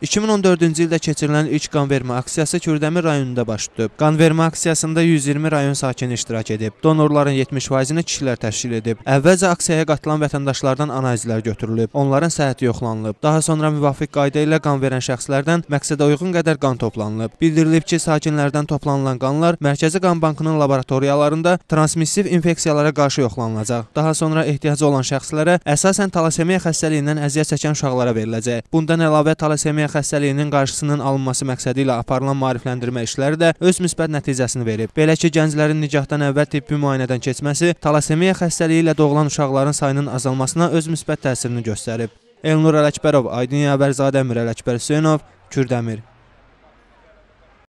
2014-cü ildə keçirilən ilk qanvermə aksiyası Kürdəmir rayonunda baş tutub. Qanvermə aksiyasında 120 rayon sakini iştirak edib. Donorların 70%-ni kişilər təşkil edib. Əvvəlcə aksiyaya qatılan vətəndaşlardan analizlər götürülüb. Onların səhhəti yoxlanılıb. Daha sonra müvafiq qayda ilə qan verən şəxslərdən məqsədə uyğun qədər qan toplanılıb. Bildirilib ki, sakinlərdən toplanılan qanlar Mərkəzi Qan Bankının laboratoriyalarında transmissiv infeksiyalara qarşı yoxlanılacaq. Daha sonra ehtiyacı olan şəxslərə əsasən talasemiya xəstəliyindən əziyyət çəkən uşaqlara veriləcək. Bundan əlavə talasemiya Leysan xəstəliyinin qarşısının alınması məqsədi ilə aparılan maarifləndirmə işləri də öz müsbət nəticəsini verib. Belə ki, gənclərin nikahdan əvvəl tibbi müayinədən keçməsi talasemiya xəstəliyi ilə doğulan uşaqların sayının azalmasına öz müsbət təsirini göstərib. Elnur Ələkbərov, Aydın Yavərzadə, Əmir Ələkbər Hüseynov, Kürdəmir.